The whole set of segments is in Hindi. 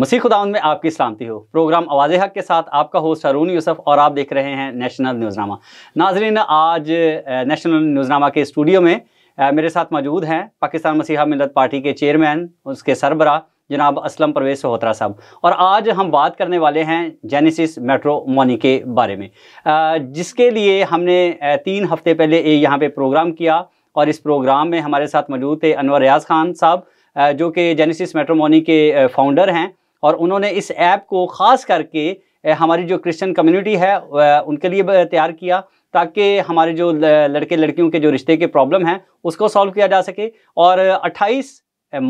मसीह खुदावन में आपकी सलामती हो प्रोग्राम आवाज़ हक के साथ आपका होस्ट अरून यूसफ और आप देख रहे हैं नेशनल न्यूज़नामा नाजरीन आज नेशनल न्यूज़नामा के स्टूडियो में मेरे साथ मौजूद हैं पाकिस्तान मसीहा मिलत पार्टी के चेयरमैन उसके सरबरा जनाब असलम परवेज सहोत्रा साहब और आज हम बात करने वाले हैं जेनेसिस मेट्रो मोनी के बारे में जिसके लिए हमने तीन हफ्ते पहले यहाँ पे प्रोग्राम किया और इस प्रोग्राम में हमारे साथ मौजूद थे अनवर रियाज खान साहब जो कि जेनेसिस मेट्रोमोनी के फाउंडर हैं और उन्होंने इस ऐप को ख़ास करके हमारी जो क्रिश्चियन कम्युनिटी है उनके लिए तैयार किया ताकि हमारे जो लड़के लड़कियों के जो रिश्ते के प्रॉब्लम हैं उसको सॉल्व किया जा सके और 28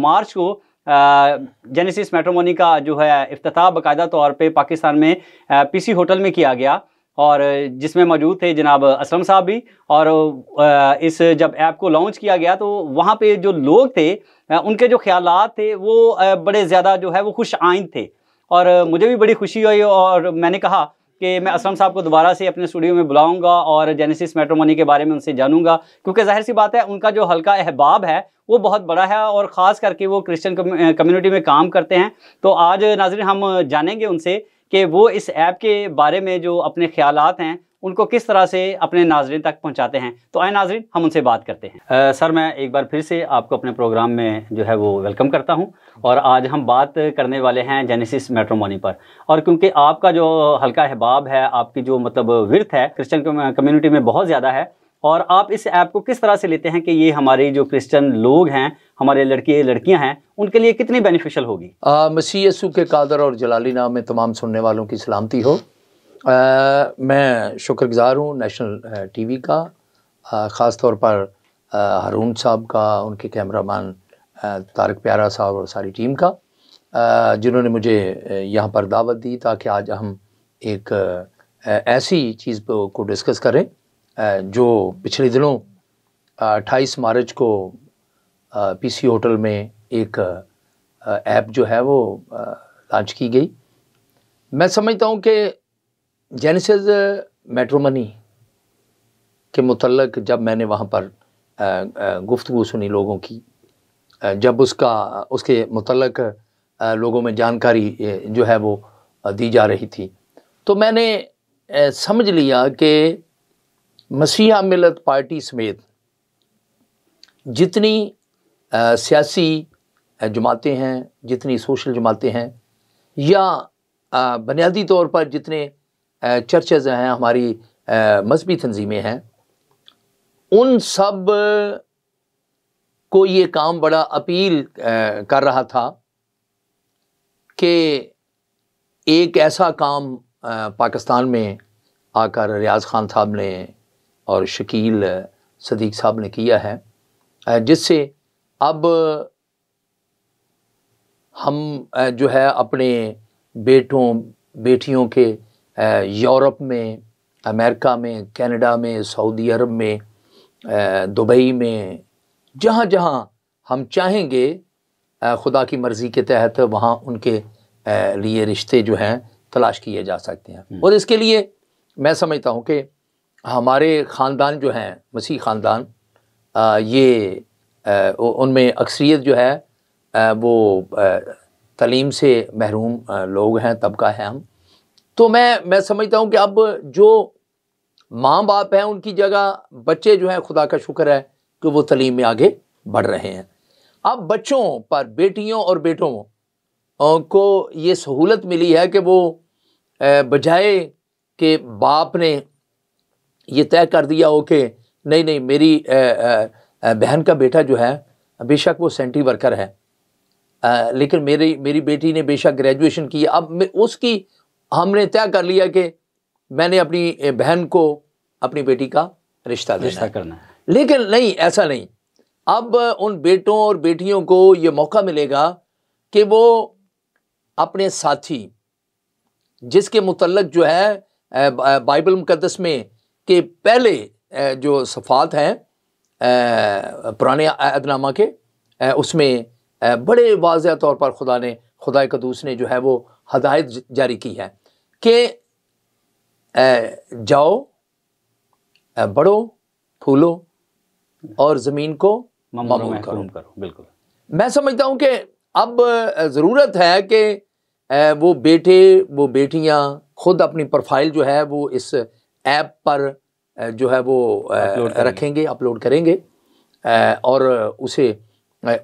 मार्च को जेनेसिस मेट्रोमोनी का जो है अफ्ताह बाकायदा तौर पे पाकिस्तान में पीसी होटल में किया गया और जिसमें मौजूद थे जनाब असलम साहब भी और इस जब ऐप को लॉन्च किया गया तो वहाँ पे जो लोग थे उनके जो ख्याल थे वो बड़े ज़्यादा जो है वो खुश आइंद थे और मुझे भी बड़ी खुशी हुई और मैंने कहा कि मैं असलम साहब को दोबारा से अपने स्टूडियो में बुलाऊंगा और जेनेसिस मेट्रोमोनी के बारे में उनसे जानूंगा क्योंकि जाहिर सी बात है उनका जो हल्का अहबाब है वो बहुत बड़ा है और ख़ास करके वो क्रिश्चियन कम्युनिटी में काम करते हैं तो आज नाजर हम जानेंगे उनसे कि वो इस ऐप के बारे में जो अपने ख्याल हैं उनको किस तरह से अपने नाजरन तक पहुंचाते हैं तो आए नाजरन हम उनसे बात करते हैं आ, सर मैं एक बार फिर से आपको अपने प्रोग्राम में जो है वो वेलकम करता हूं और आज हम बात करने वाले हैं जेनेसिस मेट्रोमोनी पर और क्योंकि आपका जो हल्का अहबाब है आपकी जो मतलब विर्थ है क्रिश्चन कम्युनिटी में बहुत ज़्यादा है और आप इस ऐप को किस तरह से लेते हैं कि ये हमारे जो क्रिश्चियन लोग हैं हमारे लड़के लड़कियां हैं उनके लिए कितनी बेनिफिशियल होगी मसीह यसु के कादर और जलाली नाम में तमाम सुनने वालों की सलामती हो आ, मैं शुक्रगुजार हूँ नेशनल टीवी का ख़ास तौर पर हारून साहब का उनके कैमरामान तारक प्यारा साहब और सारी टीम का जिन्होंने मुझे यहाँ पर दावत दी ताकि आज हम एक ऐसी चीज़ को डिस्कस करें जो पिछले दिनों अट्ठाईस मार्च को पीसी होटल में एक ऐप जो है वो लॉन्च की गई मैं समझता हूँ कि जेनिस मेट्रोमनी के मतलब जब मैंने वहाँ पर गुफ्तु सुनी लोगों की जब उसका उसके मुतलक लोगों में जानकारी जो है वो दी जा रही थी तो मैंने समझ लिया कि मसीहा मिलत पार्टी समेत जितनी सियासी जमातें हैं जितनी सोशल जमातें हैं या बुनियादी तौर पर जितने चर्चेज़ हैं हमारी मजहबी तनज़ीमें हैं उन सब को ये काम बड़ा अपील कर रहा था कि एक ऐसा काम पाकिस्तान में आकर रियाज ख़ान साहब ने और शकील सदीक साहब ने किया है जिससे अब हम जो है अपने बेटों बेटियों के यूरोप में अमेरिका में कनाडा में सऊदी अरब में दुबई में जहाँ जहाँ हम चाहेंगे खुदा की मर्ज़ी के तहत वहाँ उनके लिए रिश्ते जो हैं तलाश किए जा सकते हैं हम्म। और इसके लिए मैं समझता हूँ कि हमारे ख़ानदान जो हैं मसीह ख़ानदान ये उनमें अक्सरियत जो है आ, वो आ, तलीम से महरूम लोग हैं तबका है हम तो मैं मैं समझता हूँ कि अब जो माँ बाप हैं उनकी जगह बच्चे जो हैं खुदा का शुक्र है कि वो तलीम में आगे बढ़ रहे हैं अब बच्चों पर बेटियों और बेटों को ये सहूलत मिली है कि वो बजाय के बाप ने ये तय कर दिया हो कि नहीं नहीं मेरी बहन का बेटा जो है बेशक वो सेंट्री वर्कर है आ, लेकिन मेरी मेरी बेटी ने बेशक ग्रेजुएशन की अब उसकी हमने तय कर लिया कि मैंने अपनी बहन को अपनी बेटी का रिश्ता रिश्ता करना है लेकिन नहीं ऐसा नहीं अब उन बेटों और बेटियों को ये मौका मिलेगा कि वो अपने साथी जिसके मुतलक जो है बाइबल मुकदस में के पहले जो सफ़ात हैं पुराने अदनामा के उसमें बड़े वाज तौर पर खुदा ने खुदा कदूस ने जो है वो हदायत जारी की है कि जाओ बढ़ो फूलो और ज़मीन को मामूल करो करो बिल्कुल मैं समझता हूँ कि अब ज़रूरत है कि वो बेटे वो बेटियाँ खुद अपनी प्रोफाइल जो है वो इस ऐप पर जो है वो रखेंगे अपलोड करेंगे और उसे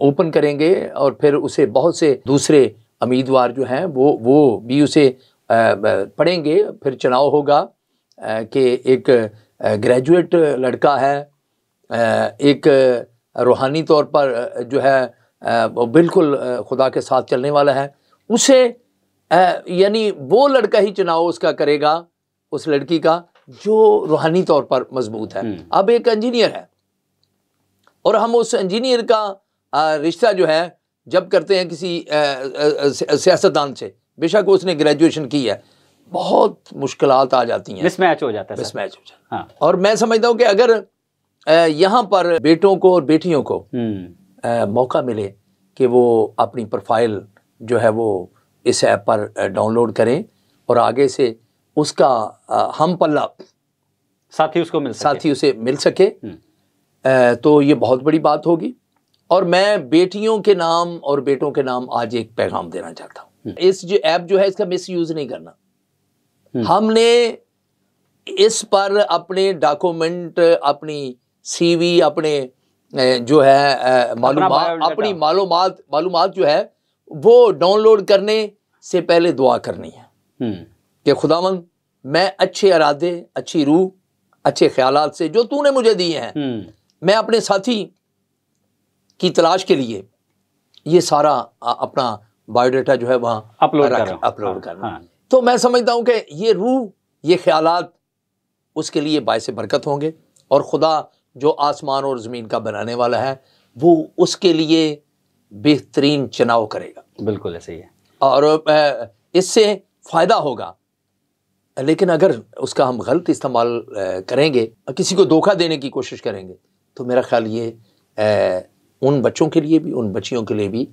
ओपन करेंगे और फिर उसे बहुत से दूसरे उम्मीदवार जो हैं वो वो भी उसे पढ़ेंगे फिर चुनाव होगा कि एक ग्रेजुएट लड़का है एक रूहानी तौर पर जो है वो बिल्कुल खुदा के साथ चलने वाला है उसे यानी वो लड़का ही चुनाव उसका करेगा उस लड़की का जो रूहानी तौर पर मजबूत है हम्म। अब एक इंजीनियर है और हम उस इंजीनियर का रिश्ता जो है जब करते हैं किसी सियासतदान से बेशक उसने ग्रेजुएशन की है बहुत मुश्किल आ जाती हैं मिसमैच हो जाता है मिसमैच हो जाता है हाँ। और मैं समझता हूँ कि अगर यहाँ पर बेटों को और बेटियों को हम्म। मौका मिले कि वो अपनी प्रोफाइल जो है वो इस ऐप पर डाउनलोड करें और आगे से उसका हम पल्ला साथी उसको मिल साथी उसे मिल सके हम्म। तो ये बहुत बड़ी बात होगी और मैं बेटियों के नाम और बेटों के नाम आज एक पैगाम देना चाहता हूँ हम्म। इस जो ऐप जो है इसका मिस यूज़ नहीं करना हम्म। हमने इस पर अपने डॉक्यूमेंट अपनी सीवी अपने जो है मालूम अपनी मालूम मालूम जो है वो डाउनलोड करने से पहले दुआ करनी है कि खुदावंद मैं अच्छे इरादे अच्छी रूह अच्छे ख्याल से जो तूने मुझे दिए हैं हम्म। मैं अपने साथी की तलाश के लिए ये सारा अपना बायोडाटा जो है वहाँ अपलोड अपलोड करना हाँ। तो मैं समझता हूँ कि ये रूह ये ख्याल उसके लिए बायस बरकत होंगे और खुदा जो आसमान और ज़मीन का बनाने वाला है वो उसके लिए बेहतरीन चुनाव करेगा बिल्कुल ऐसे ही है और इससे फ़ायदा होगा लेकिन अगर उसका हम गलत इस्तेमाल करेंगे किसी को धोखा देने की कोशिश करेंगे तो मेरा ख्याल ये उन बच्चों के लिए भी उन बच्चियों के लिए भी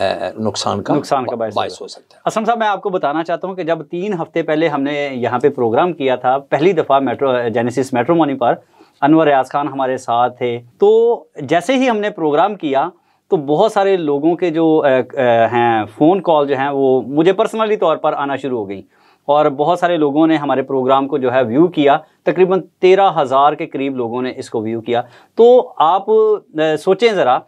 नुकसान का नुकसान का बायस, बायस हो सकता है असम साहब मैं आपको बताना चाहता हूँ कि जब तीन हफ्ते पहले हमने यहाँ पे प्रोग्राम किया था पहली दफ़ा मेट्रो जेनेसिस मेट्रोमोनी पर अनवर रियाज खान हमारे साथ थे तो जैसे ही हमने प्रोग्राम किया तो बहुत सारे लोगों के जो हैं फ़ोन कॉल जो हैं वो मुझे पर्सनली तौर पर आना शुरू हो गई और बहुत सारे लोगों ने हमारे प्रोग्राम को जो है व्यू किया तकरीबन तेरह हज़ार के करीब लोगों ने इसको व्यू किया तो आप सोचें ज़रा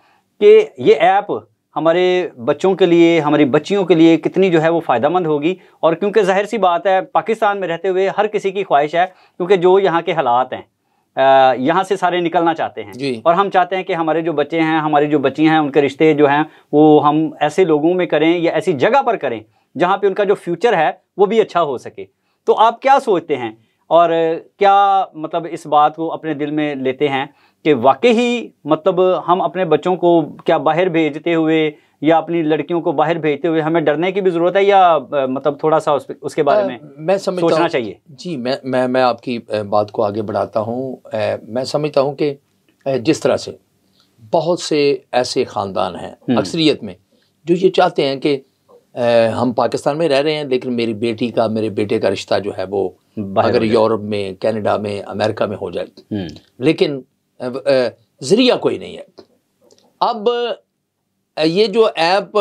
कि ये ऐप हमारे बच्चों के लिए हमारी बच्चियों के लिए कितनी जो है वो फ़ायदा मंद होगी और क्योंकि जाहिर सी बात है पाकिस्तान में रहते हुए हर किसी की ख्वाहिश है क्योंकि जो यहाँ के हालात हैं यहाँ से सारे निकलना चाहते हैं और हम चाहते हैं कि हमारे जो बच्चे हैं हमारी जो बच्चियाँ हैं उनके रिश्ते जो हैं वो हम ऐसे लोगों में करें या ऐसी जगह पर करें जहाँ पे उनका जो फ्यूचर है वो भी अच्छा हो सके तो आप क्या सोचते हैं और क्या मतलब इस बात को अपने दिल में लेते हैं कि वाकई ही मतलब हम अपने बच्चों को क्या बाहर भेजते हुए या अपनी लड़कियों को बाहर भेजते हुए हमें डरने की भी ज़रूरत है या मतलब थोड़ा सा उसके बारे में मैं समझता सोचना चाहिए जी मैं मैं मैं आपकी बात को आगे बढ़ाता हूँ मैं समझता हूँ कि जिस तरह से बहुत से ऐसे ख़ानदान हैं हम्म। अक्सरियत में जो ये चाहते हैं कि हम पाकिस्तान में रह रहे हैं लेकिन मेरी बेटी का मेरे बेटे का रिश्ता जो है वो अगर यूरोप में कनाडा में अमेरिका में हो जाए हम्म। लेकिन ज़रिया कोई नहीं है अब ये जो ऐप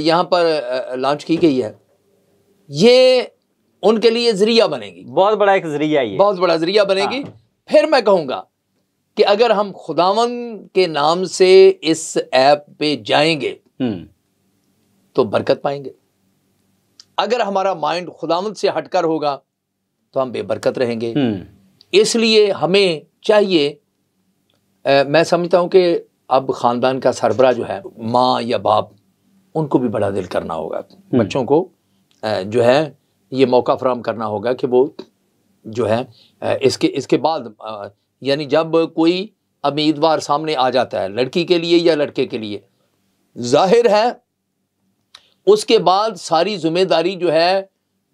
यहाँ पर लॉन्च की गई है ये उनके लिए ज़रिया बनेगी बहुत बड़ा एक ज़रिया ये बहुत बड़ा ज़रिया हाँ। बनेगी हाँ। फिर मैं कहूँगा कि अगर हम खुदावन के नाम से इस ऐप पे जाएंगे हम्म। तो बरकत पाएंगे अगर हमारा माइंड खुदामत से हटकर होगा तो हम बेबरकत रहेंगे हम्म। इसलिए हमें चाहिए आ, मैं समझता हूँ कि अब ख़ानदान का सरबरा जो है माँ या बाप उनको भी बड़ा दिल करना होगा हम्म। बच्चों को आ, जो है ये मौका फ्राहम करना होगा कि वो जो है इसके इसके बाद यानी जब कोई उम्मीदवार सामने आ जाता है लड़की के लिए या लड़के के लिए जाहिर है उसके बाद सारी जिम्मेदारी जो है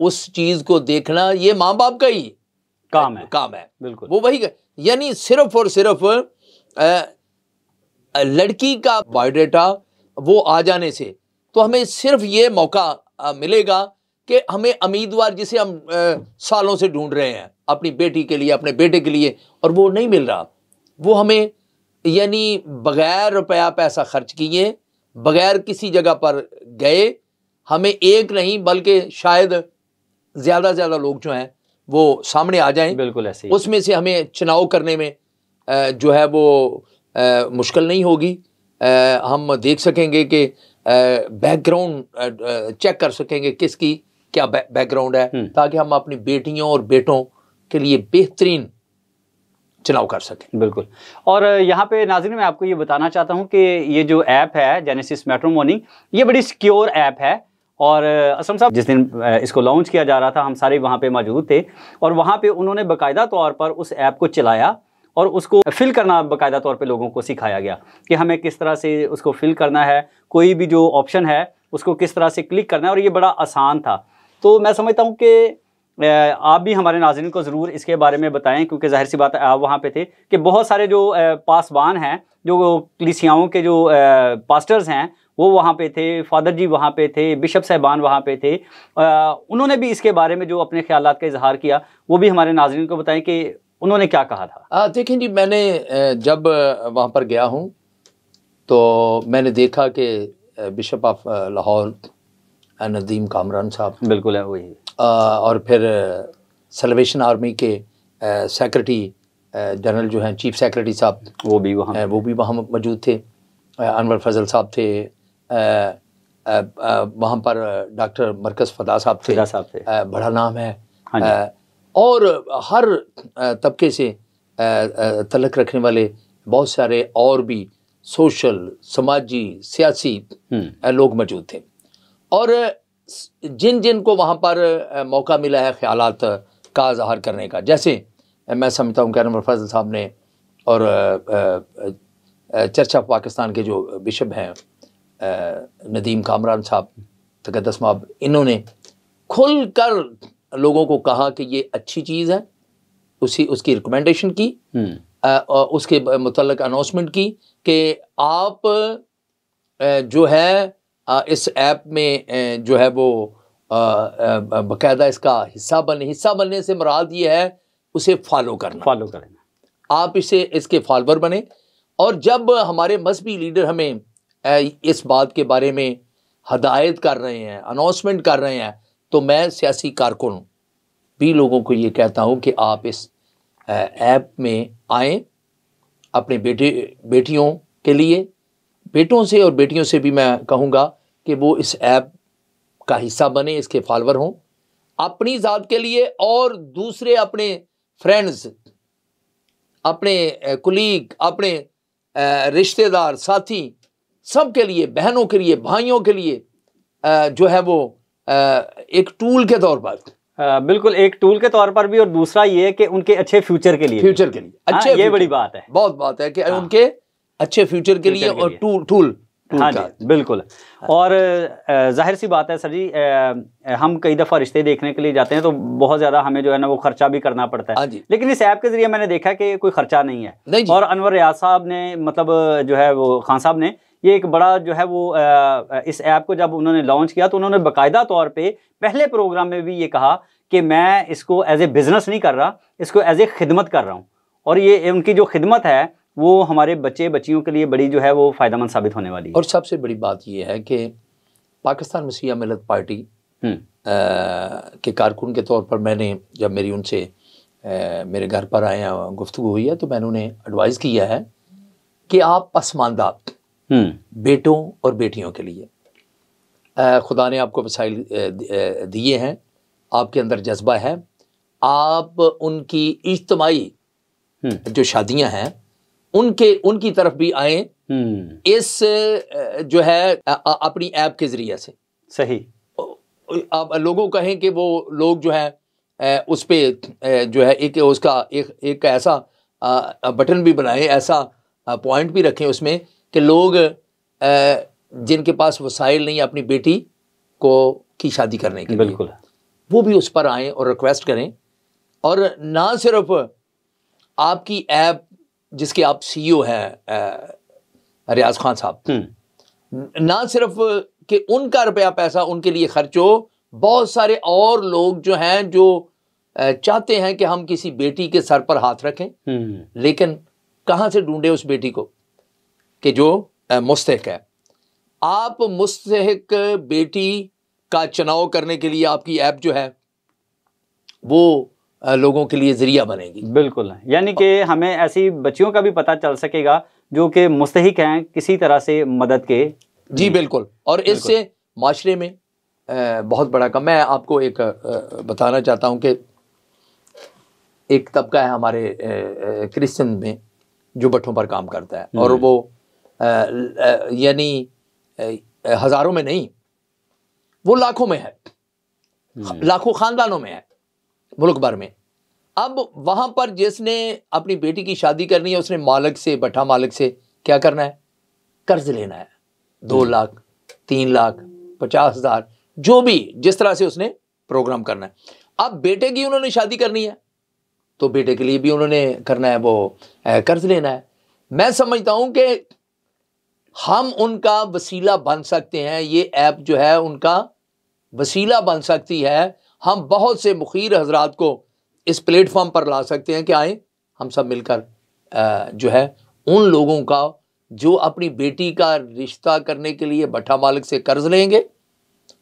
उस चीज को देखना ये माँ बाप का ही काम है काम है बिल्कुल वो वही यानी सिर्फ और सिर्फ लड़की का बायोडाटा वो आ जाने से तो हमें सिर्फ ये मौका मिलेगा कि हमें उम्मीदवार जिसे हम सालों से ढूंढ रहे हैं अपनी बेटी के लिए अपने बेटे के लिए और वो नहीं मिल रहा वो हमें यानी बगैर रुपया पैसा खर्च किए बगैर किसी जगह पर गए हमें एक नहीं बल्कि शायद ज़्यादा से ज़्यादा लोग जो हैं वो सामने आ जाएं बिल्कुल ऐसे उसमें से हमें चुनाव करने में जो है वो मुश्किल नहीं होगी हम देख सकेंगे कि बैकग्राउंड चेक कर सकेंगे किसकी क्या बैकग्राउंड है हम्म। ताकि हम अपनी बेटियों और बेटों के लिए बेहतरीन चलाओ कर सके बिल्कुल और यहाँ पे नाजिन मैं आपको ये बताना चाहता हूँ कि ये जो ऐप है जेनेसिस मेट्रो मॉर्निंग ये बड़ी सिक्योर ऐप है और असम साहब जिस दिन इसको लॉन्च किया जा रहा था हम सारे वहाँ पे मौजूद थे और वहाँ पे उन्होंने बकायदा तौर पर उस ऐप को चलाया और उसको फिल करना बाकायदा तौर पर लोगों को सिखाया गया कि हमें किस तरह से उसको फिल करना है कोई भी जो ऑप्शन है उसको किस तरह से क्लिक करना है और ये बड़ा आसान था तो मैं समझता हूँ कि आप भी हमारे नाजरन को ज़रूर इसके बारे में बताएं क्योंकि जाहिर सी बात आप वहाँ पे थे कि बहुत सारे जो पासवान हैं जो कलिसियाओं के जो पास्टर्स हैं वो वहाँ पे थे फादर जी वहाँ पे थे बिशप साहबान वहाँ पे थे आ, उन्होंने भी इसके बारे में जो अपने ख्याल का इजहार किया वो भी हमारे नाजरन को बताएं कि उन्होंने क्या कहा था देखें जी मैंने जब वहाँ पर गया हूँ तो मैंने देखा कि बिशप ऑफ लाहौर नदीम कामरान साहब बिल्कुल है वही और फिर सलवेशन आर्मी के सेक्रेटरी जनरल जो हैं चीफ सेक्रेटरी साहब वो भी वहाँ वो भी वहाँ मौजूद थे अनवर फजल साहब थे वहाँ पर डॉक्टर मरकज़ फदा साहब थे साहब थे बड़ा नाम है हाँ और हर तबके से तलक रखने वाले बहुत सारे और भी सोशल समाजी सियासी हम्म। लोग मौजूद थे और जिन जिन को वहाँ पर मौका मिला है ख्याल का इजहार करने का जैसे मैं समझता हूँ कैरम फजल साहब ने और चर्च ऑफ पाकिस्तान के जो बिशप हैं नदीम कामरान साहब तकदस माब इन्होंने खुल कर लोगों को कहा कि ये अच्छी चीज़ है उसी उसकी रिकमेंडेशन की आ, हम्म। उसके मुतलक अनाउंसमेंट की कि आप जो है इस ऐप में जो है वो बाकायदा इसका हिस्सा बने हिस्सा बनने से मराद ये है उसे फॉलो करना फॉलो करना आप इसे इसके फॉलोअर बने और जब हमारे मजहबी लीडर हमें इस बात के बारे में हदायत कर रहे हैं अनाउंसमेंट कर रहे हैं तो मैं सियासी कारकुन भी लोगों को ये कहता हूँ कि आप इस ऐप में आए अपने बेटे बेटियों के लिए बेटों से और बेटियों से भी मैं कहूँगा कि वो इस ऐप का हिस्सा बने इसके फॉलोअर हों अपनी ज़ात के लिए और दूसरे अपने फ्रेंड्स अपने कुलीग अपने रिश्तेदार साथी सब के लिए बहनों के लिए भाइयों के लिए जो है वो एक टूल के तौर पर बिल्कुल एक टूल के तौर पर भी और दूसरा ये कि उनके अच्छे फ्यूचर के लिए फ्यूचर के लिए हाँ, अच्छे ये बड़ी बात है बहुत बात है कि हाँ। उनके अच्छे फ्यूचर के लिए और टूल टूल हाँ जी बिल्कुल और जाहिर सी बात है सर जी हम कई दफ़ा रिश्ते देखने के लिए जाते हैं तो बहुत ज़्यादा हमें जो है ना वो खर्चा भी करना पड़ता है हाँ लेकिन इस ऐप के ज़रिए मैंने देखा कि कोई खर्चा नहीं है नहीं और अनवर रियाज साहब ने मतलब जो है वो खान साहब ने ये एक बड़ा जो है वो इस ऐप को जब उन्होंने लॉन्च किया तो उन्होंने बाकायदा तौर पर पहले प्रोग्राम में भी ये कहा कि मैं इसको एज ए बिज़नेस नहीं कर रहा इसको एज ए खिदमत कर रहा हूँ और ये उनकी जो खिदमत है वो हमारे बच्चे बच्चियों के लिए बड़ी जो है वो फ़ायदा साबित होने वाली और सबसे बड़ी बात यह है कि पाकिस्तान सिया मिलत पार्टी आ, हम्म। के कारकुन के तौर पर मैंने जब मेरी उनसे आ, मेरे घर पर आए गुफ्तु हुई है तो मैंने उन्हें एडवाइस किया है कि आप पसमानदा हम्म। बेटों और बेटियों के लिए आ, खुदा ने आपको मसाइल दिए हैं आपके अंदर जज्बा है आप उनकी इज्तमाही हम्म। जो शादियां हैं उनके उनकी तरफ भी आए हम्म। इस जो है अपनी ऐप के जरिए से सही आप लोगों कहें कि वो लोग जो है उस पर जो है एक उसका एक एक ऐसा बटन भी बनाए ऐसा पॉइंट भी रखें उसमें कि लोग जिनके पास वसाइल नहीं अपनी बेटी को की शादी करने के बिल्कुल वो भी उस पर आएँ और रिक्वेस्ट करें और ना सिर्फ आपकी ऐप जिसके आप सीईओ e हैं रियाज खान साहब हम्म। ना सिर्फ कि उनका रुपया पैसा उनके लिए खर्च हो बहुत सारे और लोग जो हैं जो चाहते हैं कि हम किसी बेटी के सर पर हाथ रखें हम्म। लेकिन कहाँ से ढूंढे उस बेटी को कि जो मुस्तक है आप मुस्तक बेटी का चुनाव करने के लिए आपकी ऐप जो है वो लोगों के लिए जरिया बनेगी बिल्कुल यानी कि हमें ऐसी बच्चियों का भी पता चल सकेगा जो कि मुस्तक हैं किसी तरह से मदद के जी बिल्कुल और इससे माशरे में बहुत बड़ा कम मैं आपको एक बताना चाहता हूँ कि एक तबका है हमारे क्रिश्चन में जो भट्ठों पर काम करता है और हम्म। वो यानी हज़ारों में नहीं वो लाखों में है हम्म। लाखों ख़ानदानों में है मुल्क भर में अब वहाँ पर जिसने अपनी बेटी की शादी करनी है उसने मालक से भट्ठा मालक से क्या करना है कर्ज लेना है दो हम्म। लाख तीन लाख पचास हज़ार जो भी जिस तरह से उसने प्रोग्राम करना है अब बेटे की उन्होंने शादी करनी है तो बेटे के लिए भी उन्होंने करना है वो कर्ज लेना है मैं समझता हूँ कि हम उनका वसीला बन सकते हैं ये ऐप जो है उनका वसीला बन सकती है हम बहुत से मुखीर हजरात को इस प्लेटफॉर्म पर ला सकते हैं कि आए हम सब मिलकर जो है उन लोगों का जो अपनी बेटी का रिश्ता करने के लिए भट्ठा मालिक से कर्ज लेंगे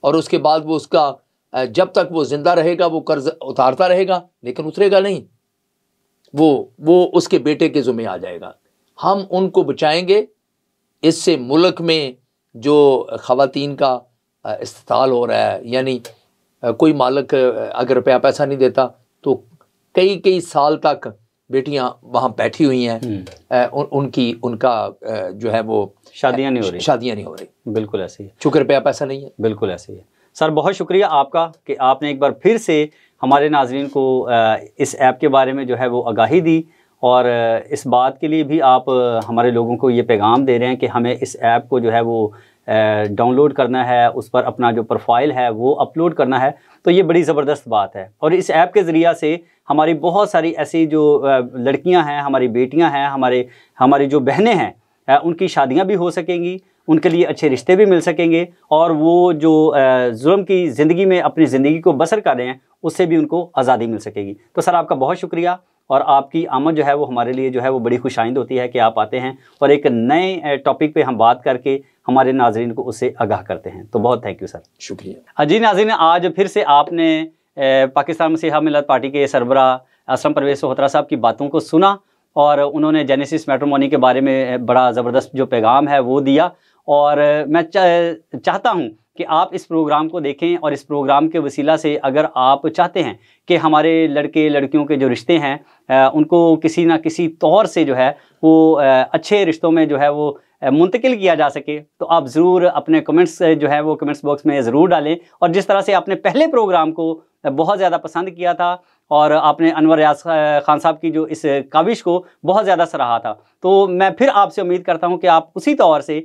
और उसके बाद वो उसका जब तक वो ज़िंदा रहेगा वो कर्ज उतारता रहेगा लेकिन उतरेगा नहीं वो वो उसके बेटे के ज़ुम्मे आ जाएगा हम उनको बचाएंगे इससे मुल्क में जो ख़वातीन का इस्ताल हो रहा है यानी कोई मालक अगर रुपया पैसा नहीं देता तो कई कई साल तक बेटियां वहाँ बैठी हुई हैं हम्म। उन, उनकी उनका जो है वो शादियां नहीं हो रही शादियां नहीं हो रही बिल्कुल ऐसे ही चूँकि रुपया पैसा नहीं है बिल्कुल ऐसे ही है सर बहुत शुक्रिया आपका कि आपने एक बार फिर से हमारे नाजरन को इस ऐप के बारे में जो है वो आगाही दी और इस बात के लिए भी आप हमारे लोगों को ये पैगाम दे रहे हैं कि हमें इस ऐप को जो है वो डाउनलोड करना है उस पर अपना जो प्रोफाइल है वो अपलोड करना है तो ये बड़ी ज़बरदस्त बात है और इस ऐप के ज़रिया से हमारी बहुत सारी ऐसी जो लड़कियां हैं हमारी बेटियां हैं हमारे हमारी जो बहनें हैं उनकी शादियां भी हो सकेंगी उनके लिए अच्छे रिश्ते भी मिल सकेंगे और वो जो जुल्म की ज़िंदगी में अपनी ज़िंदगी को बसर कर रहे हैं उससे भी उनको आज़ादी मिल सकेगी तो सर आपका बहुत शुक्रिया और आपकी आमद जो है वो हमारे लिए जो है वो बड़ी खुशाइंद होती है कि आप आते हैं और एक नए टॉपिक पे हम बात करके हमारे नाजरन को उससे आगाह करते हैं तो बहुत थैंक यू सर शुक्रिया हाँ जी नाजरन आज फिर से आपने पाकिस्तान मसीहा मिलत पार्टी के सरबरा असलम परवेज सोहोत्रा साहब की बातों को सुना और उन्होंने जेनेसिस मेट्रोमोनी के बारे में बड़ा ज़बरदस्त जो पैगाम है वो दिया और मैं चाहता हूँ कि आप इस प्रोग्राम को देखें और इस प्रोग्राम के वसीला से अगर आप चाहते हैं कि हमारे लड़के लड़कियों के जो रिश्ते हैं उनको किसी ना किसी तौर से जो है वो अच्छे रिश्तों में जो है वो मुंतकिल किया जा सके तो आप ज़रूर अपने कमेंट्स जो है वो कमेंट्स बॉक्स में ज़रूर डालें और जिस तरह से आपने पहले प्रोग्राम को बहुत ज़्यादा पसंद किया था और आपने अनवर रियाज खान साहब की जो इस काविश को बहुत ज़्यादा सराहा था तो मैं फिर आपसे उम्मीद करता हूँ कि आप उसी तौर से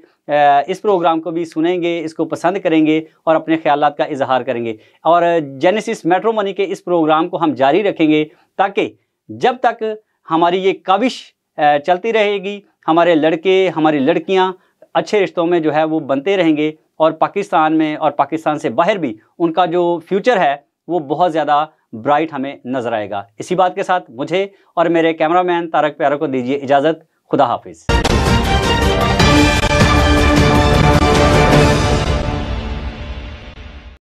इस प्रोग्राम को भी सुनेंगे इसको पसंद करेंगे और अपने ख्याल का इजहार करेंगे और जेनेसिस मेट्रोमनी के इस प्रोग्राम को हम जारी रखेंगे ताकि जब तक हमारी ये काविश चलती रहेगी हमारे लड़के हमारी लड़कियाँ अच्छे रिश्तों में जो है वो बनते रहेंगे और पाकिस्तान में और पाकिस्तान से बाहर भी उनका जो फ्यूचर है वो बहुत ज़्यादा ब्राइट हमें नजर आएगा इसी बात के साथ मुझे और मेरे कैमरामैन तारक प्यारा को दीजिए इजाज़त खुदा हाफिज़